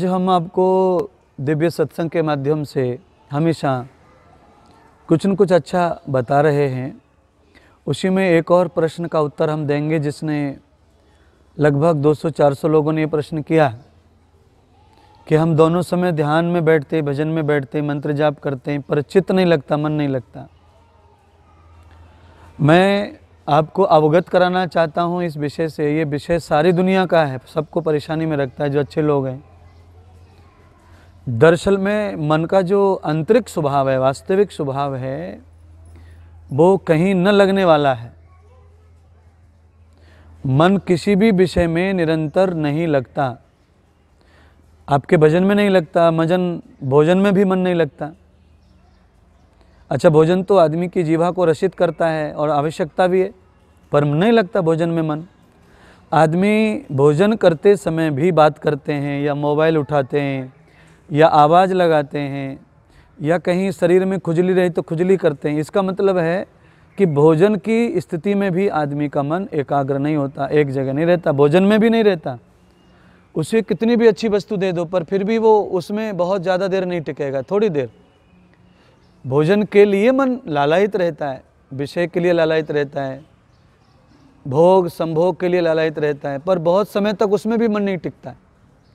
जो हम आपको दिव्य सत्संग के माध्यम से हमेशा कुछ न कुछ अच्छा बता रहे हैं उसी में एक और प्रश्न का उत्तर हम देंगे जिसने लगभग 200-400 लोगों ने ये प्रश्न किया कि हम दोनों समय ध्यान में बैठते भजन में बैठते मंत्र जाप करते हैं पर चित्त नहीं लगता मन नहीं लगता मैं आपको अवगत कराना चाहता हूँ इस विषय से ये विषय सारी दुनिया का है सबको परेशानी में रखता है जो अच्छे लोग हैं दरअसल में मन का जो आंतरिक स्वभाव है वास्तविक स्वभाव है वो कहीं न लगने वाला है मन किसी भी विषय में निरंतर नहीं लगता आपके भजन में नहीं लगता मजन भोजन में भी मन नहीं लगता अच्छा भोजन तो आदमी की जीवा को रसित करता है और आवश्यकता भी है पर नहीं लगता भोजन में मन आदमी भोजन करते समय भी बात करते हैं या मोबाइल उठाते हैं या आवाज़ लगाते हैं या कहीं शरीर में खुजली रही तो खुजली करते हैं इसका मतलब है कि भोजन की स्थिति में भी आदमी का मन एकाग्र नहीं होता एक जगह नहीं रहता भोजन में भी नहीं रहता उसे कितनी भी अच्छी वस्तु दे दो पर फिर भी वो उसमें बहुत ज़्यादा देर नहीं टिकेगा थोड़ी देर भोजन के लिए मन लालायित रहता है विषय के लिए लालायित रहता है भोग संभोग के लिए लालायित रहता है पर बहुत समय तक उसमें भी मन नहीं टिकता है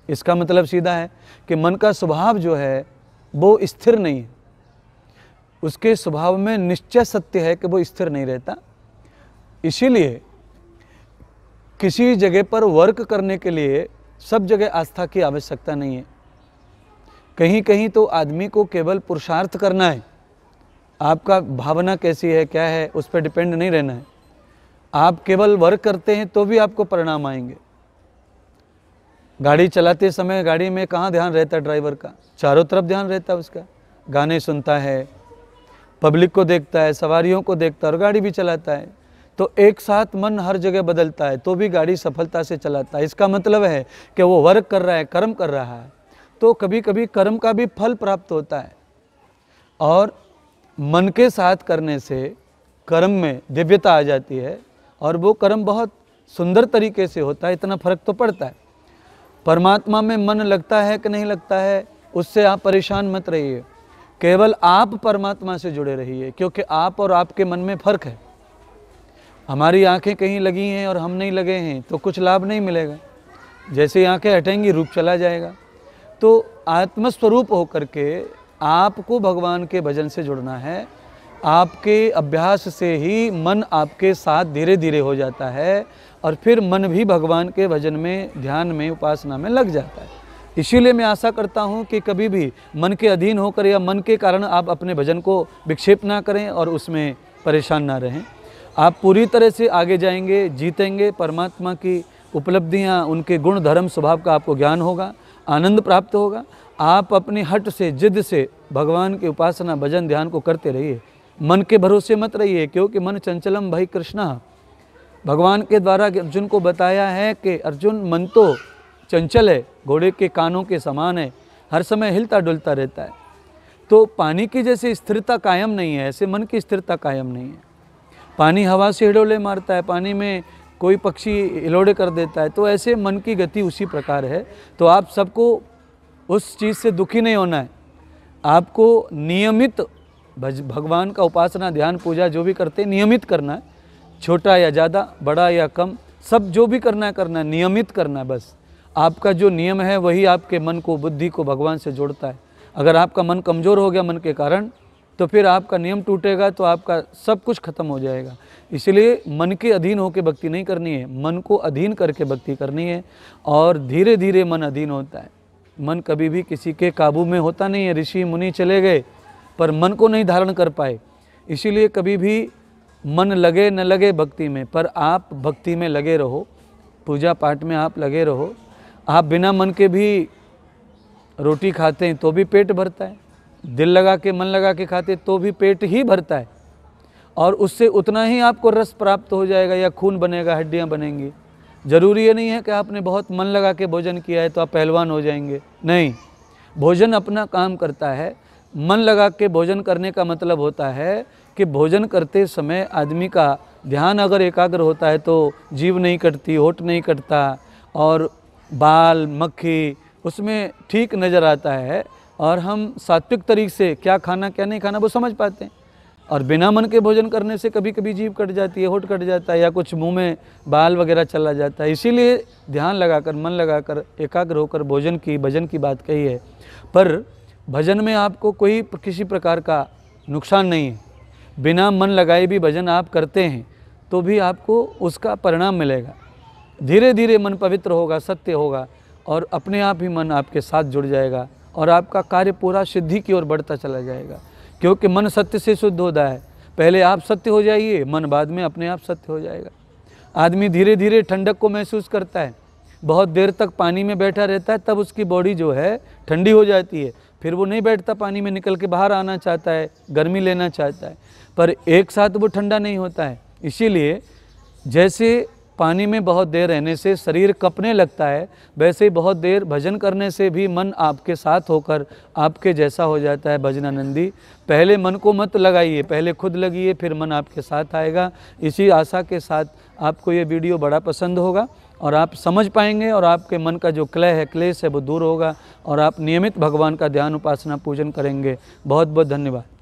इसका मतलब सीधा है कि मन का स्वभाव जो है वो स्थिर नहीं है उसके स्वभाव में निश्चय सत्य है कि वो स्थिर नहीं रहता इसीलिए किसी जगह पर वर्क करने के लिए सब जगह आस्था की आवश्यकता नहीं है कहीं कहीं तो आदमी को केवल पुरुषार्थ करना है आपका भावना कैसी है क्या है उस पर डिपेंड नहीं रहना है आप केवल वर्क करते हैं तो भी आपको परिणाम आएंगे गाड़ी चलाते समय गाड़ी में कहाँ ध्यान रहता है ड्राइवर का चारों तरफ ध्यान रहता है उसका गाने सुनता है पब्लिक को देखता है सवारियों को देखता है और गाड़ी भी चलाता है तो एक साथ मन हर जगह बदलता है तो भी गाड़ी सफलता से चलाता है इसका मतलब है कि वो वर्क कर रहा है कर्म कर रहा है तो कभी कभी कर्म का भी फल प्राप्त होता है और मन के साथ करने से कर्म में दिव्यता आ जाती है और वो कर्म बहुत सुंदर तरीके से होता है इतना फर्क तो पड़ता है परमात्मा में मन लगता है कि नहीं लगता है उससे आप परेशान मत रहिए केवल आप परमात्मा से जुड़े रहिए क्योंकि आप और आपके मन में फ़र्क है हमारी आंखें कहीं लगी हैं और हम नहीं लगे हैं तो कुछ लाभ नहीं मिलेगा जैसे आंखें हटेंगी रूप चला जाएगा तो आत्मस्वरूप होकर के आपको भगवान के भजन से जुड़ना है आपके अभ्यास से ही मन आपके साथ धीरे धीरे हो जाता है और फिर मन भी भगवान के भजन में ध्यान में उपासना में लग जाता है इसीलिए मैं आशा करता हूँ कि कभी भी मन के अधीन होकर या मन के कारण आप अपने भजन को विक्षेप ना करें और उसमें परेशान ना रहें आप पूरी तरह से आगे जाएंगे जीतेंगे परमात्मा की उपलब्धियाँ उनके गुण धर्म स्वभाव का आपको ज्ञान होगा आनंद प्राप्त होगा आप अपने हट से जिद से भगवान की उपासना भजन ध्यान को करते रहिए मन के भरोसे मत रहिए क्योंकि मन चंचलम भाई कृष्णा भगवान के द्वारा अर्जुन को बताया है कि अर्जुन मन तो चंचल है घोड़े के कानों के समान है हर समय हिलता डुलता रहता है तो पानी की जैसे स्थिरता कायम नहीं है ऐसे मन की स्थिरता कायम नहीं है पानी हवा से हिडोले मारता है पानी में कोई पक्षी हिलोड़े कर देता है तो ऐसे मन की गति उसी प्रकार है तो आप सबको उस चीज़ से दुखी नहीं होना है आपको नियमित भज भगवान का उपासना ध्यान पूजा जो भी करते नियमित करना है छोटा या ज़्यादा बड़ा या कम सब जो भी करना है करना है नियमित करना है बस आपका जो नियम है वही आपके मन को बुद्धि को भगवान से जोड़ता है अगर आपका मन कमज़ोर हो गया मन के कारण तो फिर आपका नियम टूटेगा तो आपका सब कुछ खत्म हो जाएगा इसलिए मन के अधीन होकर भक्ति नहीं करनी है मन को अधीन करके भक्ति करनी है और धीरे धीरे मन अधीन होता है मन कभी भी किसी के काबू में होता नहीं है ऋषि मुनि चले गए पर मन को नहीं धारण कर पाए इसीलिए कभी भी मन लगे न लगे भक्ति में पर आप भक्ति में लगे रहो पूजा पाठ में आप लगे रहो आप बिना मन के भी रोटी खाते हैं तो भी पेट भरता है दिल लगा के मन लगा के खाते तो भी पेट ही भरता है और उससे उतना ही आपको रस प्राप्त हो जाएगा या खून बनेगा हड्डियाँ बनेंगी ज़रूरी ये नहीं है कि आपने बहुत मन लगा के भोजन किया है तो आप पहलवान हो जाएंगे नहीं भोजन अपना काम करता है मन लगा के भोजन करने का मतलब होता है कि भोजन करते समय आदमी का ध्यान अगर एकाग्र होता है तो जीव नहीं कटती होठ नहीं कटता और बाल मक्खी उसमें ठीक नज़र आता है और हम सात्विक तरीके से क्या खाना क्या नहीं खाना वो समझ पाते हैं और बिना मन के भोजन करने से कभी कभी जीव कट जाती है होठ कट जाता है या कुछ मुंह में बाल वगैरह चला जाता है इसीलिए ध्यान लगाकर मन लगाकर एकाग्र होकर भोजन की भजन की बात कही है पर भजन में आपको कोई किसी प्रकार का नुकसान नहीं है बिना मन लगाए भी भजन आप करते हैं तो भी आपको उसका परिणाम मिलेगा धीरे धीरे मन पवित्र होगा सत्य होगा और अपने आप ही मन आपके साथ जुड़ जाएगा और आपका कार्य पूरा सिद्धि की ओर बढ़ता चला जाएगा क्योंकि मन सत्य से शुद्ध होता है पहले आप सत्य हो जाइए मन बाद में अपने आप सत्य हो जाएगा आदमी धीरे धीरे ठंडक को महसूस करता है बहुत देर तक पानी में बैठा रहता है तब उसकी बॉडी जो है ठंडी हो जाती है फिर वो नहीं बैठता पानी में निकल के बाहर आना चाहता है गर्मी लेना चाहता है पर एक साथ वो ठंडा नहीं होता है इसीलिए जैसे पानी में बहुत देर रहने से शरीर कपने लगता है वैसे ही बहुत देर भजन करने से भी मन आपके साथ होकर आपके जैसा हो जाता है भजनानंदी पहले मन को मत लगाइए पहले खुद लगिए फिर मन आपके साथ आएगा इसी आशा के साथ आपको ये वीडियो बड़ा पसंद होगा और आप समझ पाएंगे और आपके मन का जो क्लय है क्लेश है वो दूर होगा और आप नियमित भगवान का ध्यान उपासना पूजन करेंगे बहुत बहुत धन्यवाद